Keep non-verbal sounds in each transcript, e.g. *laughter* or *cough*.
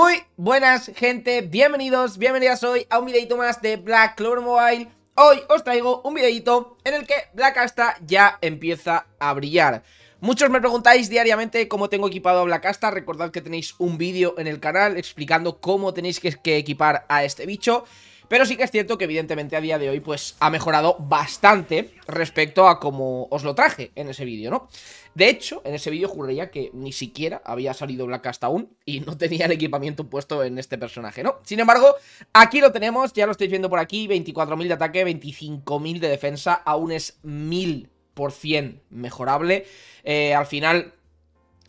Muy buenas gente, bienvenidos, bienvenidas hoy a un videito más de Black Clover Mobile Hoy os traigo un videito en el que Black Asta ya empieza a brillar Muchos me preguntáis diariamente cómo tengo equipado a Black Asta Recordad que tenéis un vídeo en el canal explicando cómo tenéis que equipar a este bicho pero sí que es cierto que evidentemente a día de hoy pues ha mejorado bastante respecto a como os lo traje en ese vídeo, ¿no? De hecho, en ese vídeo juraría que ni siquiera había salido Black hasta aún y no *laughs* tenía el equipamiento puesto en este personaje, ¿no? Sin embargo, aquí lo tenemos, ya lo estáis viendo por aquí, 24.000 de ataque, 25.000 de defensa, aún es 1.000% mejorable. Eh, al final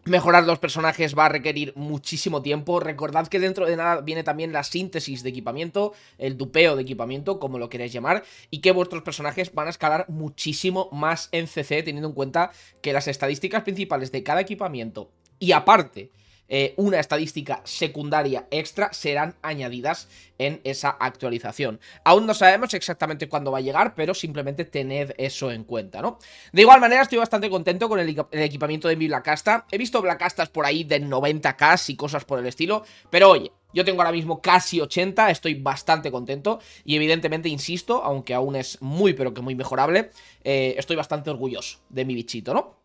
Mejorar los personajes va a requerir muchísimo tiempo. Recordad que dentro de nada viene también la síntesis de equipamiento, el dupeo de equipamiento, como lo queráis llamar, y que vuestros personajes van a escalar muchísimo más en CC, teniendo en cuenta que las estadísticas principales de cada equipamiento y aparte eh, una estadística secundaria extra serán añadidas en esa actualización. Aún no sabemos exactamente cuándo va a llegar, pero simplemente tened eso en cuenta, ¿no? De igual manera, estoy bastante contento con el, equipamiento de mi Blackasta. He visto Blackastas por ahí de 90k y cosas por el estilo, pero oye, yo tengo ahora mismo casi 80, estoy bastante contento y evidentemente, insisto, aunque aún es muy pero que muy mejorable, eh, estoy bastante orgulloso de mi bichito, ¿no?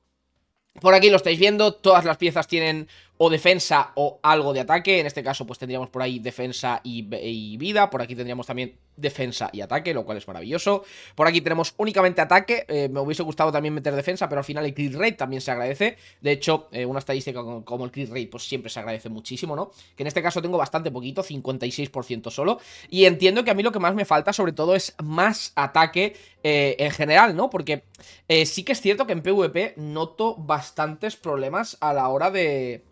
Por aquí lo estáis viendo, todas las piezas tienen o defensa o algo de ataque. En este caso, pues tendríamos por ahí defensa y, vida. Por aquí tendríamos también defensa y ataque, lo cual es maravilloso. Por aquí tenemos únicamente ataque. Eh, me hubiese gustado también meter defensa, pero al final el crit rate también se agradece. De hecho, eh, una estadística como, el crit rate, pues siempre se agradece muchísimo, ¿no? Que en este caso tengo bastante poquito, 56% solo. Y entiendo que a mí lo que más me falta, sobre todo, es más ataque eh, en general, ¿no? Porque sí que es cierto que en PvP noto bastantes problemas a la hora de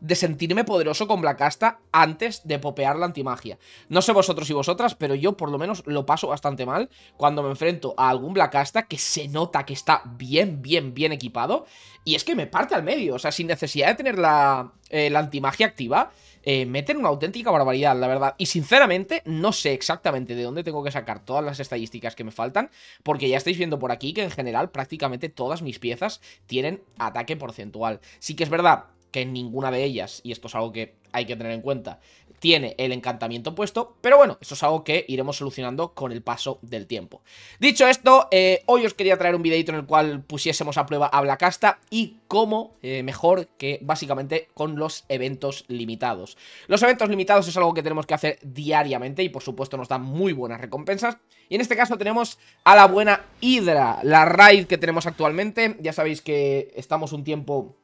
de sentirme poderoso con Blackasta antes de popear la antimagia. No sé vosotros y vosotras, pero yo por lo menos lo paso bastante mal cuando me enfrento a algún Blackasta que se nota que está bien, bien, bien equipado. Y es que me parte al medio, o sea, sin necesidad de tener la, eh, la antimagia activa, eh, meten una auténtica barbaridad, la verdad. Y sinceramente, no sé exactamente de dónde tengo que sacar todas las estadísticas que me faltan, porque ya estáis viendo por aquí que en general prácticamente todas mis piezas tienen ataque porcentual. Sí que es verdad que ninguna de ellas, y esto es algo que hay que tener en cuenta, tiene el encantamiento puesto, pero bueno, eso es algo que iremos solucionando con el paso del tiempo. Dicho esto, eh, hoy os quería traer un videito en el cual pusiésemos a prueba a Blacasta y cómo eh, mejor que básicamente con los eventos limitados. Los eventos limitados es algo que tenemos que hacer diariamente y por supuesto nos dan muy buenas recompensas. Y en este caso tenemos a la buena Hydra, la raid que tenemos actualmente. Ya sabéis que estamos un tiempo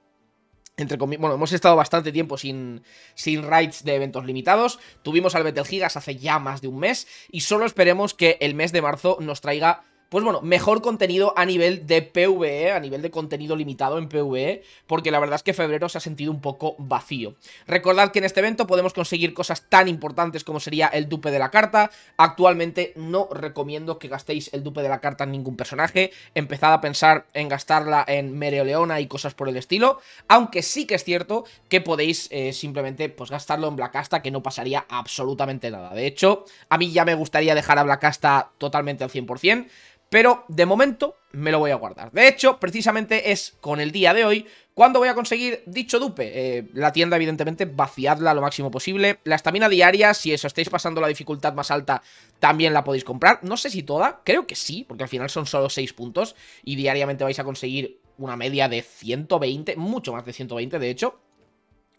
entre bueno, hemos estado bastante tiempo sin, sin raids de eventos limitados. Tuvimos al Gigas hace ya más de un mes. Y solo esperemos que el mes de marzo nos traiga pues bueno, mejor contenido a nivel de PvE, a nivel de contenido limitado en PvE, porque la verdad es que febrero se ha sentido un poco vacío. Recordad que en este evento podemos conseguir cosas tan importantes como sería el dupe de la carta. Actualmente no recomiendo que gastéis el dupe de la carta en ningún personaje. Empezad a pensar en gastarla en Mereoleona y cosas por el estilo, aunque sí que es cierto que podéis eh, simplemente pues gastarlo en Casta, que no pasaría absolutamente nada. De hecho, a mí ya me gustaría dejar a Casta totalmente al 100%, pero de momento me lo voy a guardar. De hecho, precisamente es con el día de hoy cuando voy a conseguir dicho dupe. Eh, la tienda, evidentemente, vaciadla lo máximo posible. La estamina diaria, si eso estáis pasando la dificultad más alta, también la podéis comprar. No sé si toda, creo que sí, porque al final son solo 6 puntos y diariamente vais a conseguir una media de 120, mucho más de 120, de hecho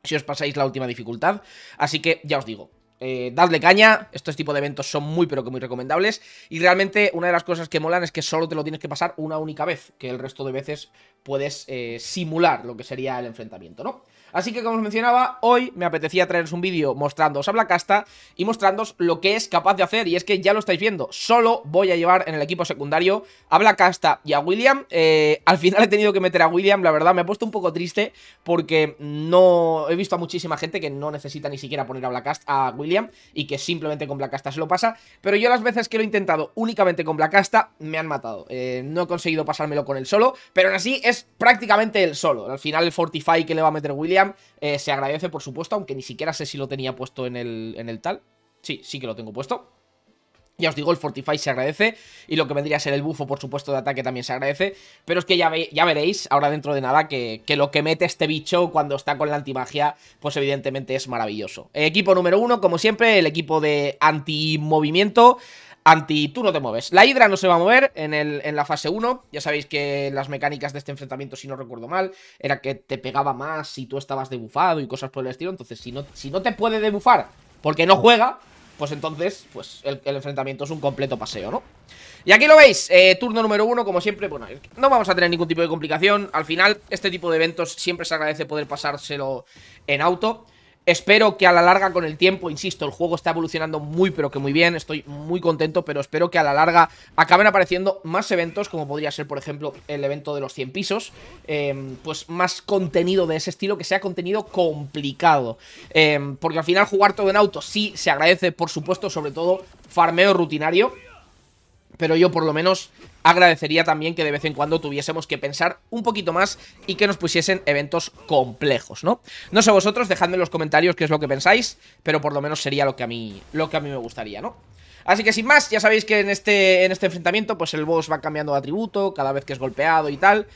si os pasáis la última dificultad. Así que ya os digo, eh, darle dadle caña, estos tipos de eventos son muy pero que muy recomendables y realmente una de las cosas que molan es que solo te lo tienes que pasar una única vez, que el resto de veces puedes eh, simular lo que sería el enfrentamiento, ¿no? Así que como os mencionaba, hoy me apetecía traeros un vídeo mostrándoos a Blacasta y mostrándoos lo que es capaz de hacer y es que ya lo estáis viendo, solo voy a llevar en el equipo secundario a Blacasta y a William, eh, al final he tenido que meter a William, la verdad me ha puesto un poco triste porque no he visto a muchísima gente que no necesita ni siquiera poner a Blacasta a William y que simplemente con Asta se lo pasa. Pero yo las veces que lo he intentado únicamente con Asta me han matado. Eh, no he conseguido pasármelo con el solo, pero aún así es prácticamente el solo. Al final el Fortify que le va a meter William eh, se agradece, por supuesto, aunque ni siquiera sé si lo tenía puesto en el, en el tal. Sí, sí que lo tengo puesto. Ya os digo, el Fortify se agradece y lo que vendría a ser el bufo, por supuesto, de ataque también se agradece. Pero es que ya, veréis ahora dentro de nada que, lo que mete este bicho cuando está con la antimagia, pues evidentemente es maravilloso. Equipo número uno, como siempre, el equipo de anti-movimiento Anti, tú no te mueves. La Hidra no se va a mover en, el, en la fase 1. Ya sabéis que las mecánicas de este enfrentamiento, si no recuerdo mal, era que te pegaba más si tú estabas debufado y cosas por el estilo. Entonces, si no, si no te puede debufar porque no juega, pues entonces, pues el, enfrentamiento es un completo paseo, ¿no? Y aquí lo veis, eh, turno número uno, como siempre, bueno, no vamos a tener ningún tipo de complicación. Al final, este tipo de eventos siempre se agradece poder pasárselo en auto. Espero que a la larga con el tiempo, insisto, el juego está evolucionando muy pero que muy bien, estoy muy contento, pero espero que a la larga acaben apareciendo más eventos, como podría ser por ejemplo el evento de los 100 pisos, em, pues más contenido de ese estilo, que sea contenido complicado, em, porque al final jugar todo en auto sí se agradece, por supuesto, sobre todo farmeo rutinario, pero yo por lo menos agradecería también que de vez en cuando tuviésemos que pensar un poquito más y que nos pusiesen eventos complejos, ¿no? No sé vosotros, dejadme en los comentarios qué es lo que pensáis, pero por lo menos sería lo que a mí, lo que a mí me gustaría, ¿no? Así que sin más, ya sabéis que en este, en este enfrentamiento pues el boss va cambiando de atributo cada vez que es golpeado y tal...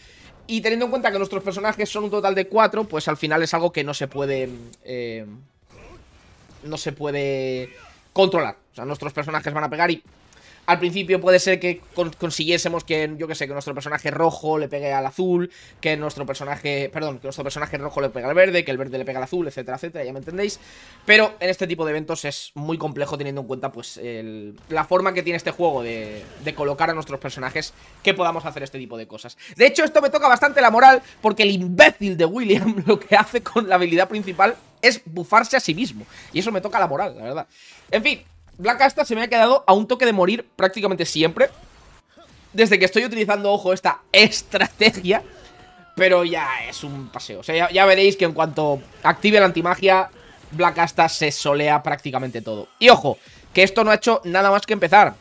Y teniendo en cuenta que nuestros personajes son un total de cuatro, pues al final es algo que no se puede... Eh, no se puede controlar. O sea, nuestros personajes van a pegar y al principio puede ser que consiguiésemos que, yo que sé, que nuestro personaje rojo le pegue al azul, que nuestro personaje, perdón, que nuestro personaje rojo le pegue al verde, que el verde le pegue al azul, etcétera, etcétera, ya me entendéis. Pero en este tipo de eventos es muy complejo teniendo en cuenta, pues, la forma que tiene este juego de, de colocar a nuestros personajes que podamos hacer este tipo de cosas. De hecho, esto me toca bastante la moral porque el imbécil de William *laughs* lo que hace con la habilidad principal es bufarse a sí mismo. Y eso me toca la moral, la verdad. En fin, Black Asta se me ha quedado a un toque de morir prácticamente siempre. Desde que estoy utilizando, ojo, esta estrategia. Pero ya es un paseo. O sea, ya, veréis que en cuanto active la antimagia, Black Asta se solea prácticamente todo. Y ojo, que esto no ha hecho nada más que empezar.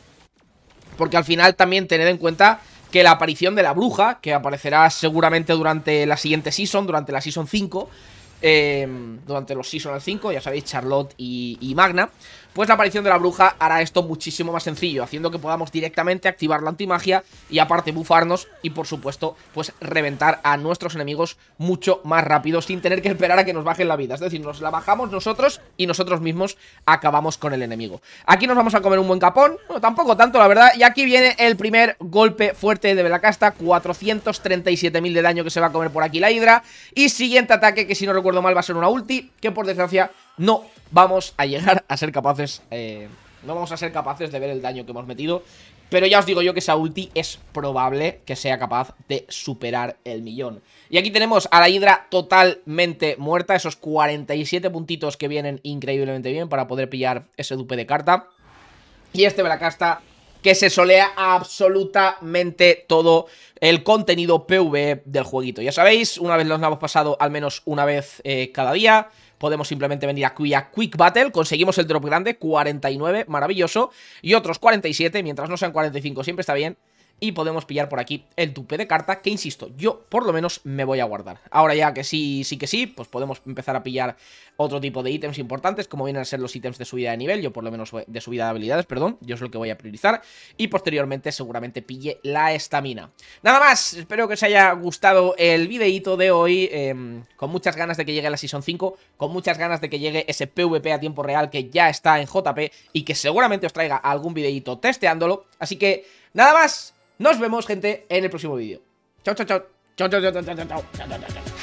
Porque al final también tened en cuenta que la aparición de la bruja, que aparecerá seguramente durante la siguiente season, durante la season 5, Em, durante los Seasonal 5, ya sabéis, Charlotte y, Magna, pues la aparición de la bruja hará esto muchísimo más sencillo, haciendo que podamos directamente activar la antimagia y aparte bufarnos y por supuesto pues reventar a nuestros enemigos mucho más rápido sin tener que esperar a que nos bajen la vida, es decir, nos la bajamos nosotros y nosotros mismos acabamos con el enemigo. Aquí nos vamos a comer un buen capón, bueno, tampoco tanto la verdad, y aquí viene el primer golpe fuerte de Belacasta, 437.000 de daño que se va a comer por aquí la hidra y siguiente ataque que si no recuerdo mal va a ser una ulti que por desgracia no vamos a llegar a ser capaces, eh, no vamos a ser capaces de ver el daño que hemos metido. Pero ya os digo yo que esa ulti es probable que sea capaz de superar el millón. Y aquí tenemos a la hidra totalmente muerta, esos 47 puntitos que vienen increíblemente bien para poder pillar ese dupe de carta. Y este casta que se solea absolutamente todo el contenido PvE del jueguito. Ya sabéis, una vez los hemos pasado al menos una vez eh, cada día, podemos simplemente venir aquí a Quick Battle, conseguimos el drop grande, 49, maravilloso, y otros 47, mientras no sean 45 siempre está bien, y podemos pillar por aquí el tupe de carta, que insisto, yo por lo menos me voy a guardar. Ahora ya que sí, sí que sí, pues podemos empezar a pillar otro tipo de ítems importantes, como vienen a ser los ítems de subida de nivel, yo por lo menos de subida de habilidades, perdón, yo es lo que voy a priorizar, y posteriormente seguramente pille la estamina. Nada más, espero que os haya gustado el videíto de hoy, em, con muchas ganas de que llegue la Season 5, con muchas ganas de que llegue ese PvP a tiempo real que ya está en JP y que seguramente os traiga algún videíto testeándolo, así que... Nada más, nos vemos, gente, en el próximo vídeo. Chao, chao, chao. Chao, chao, chao, chao, chao, chao, chao, chao.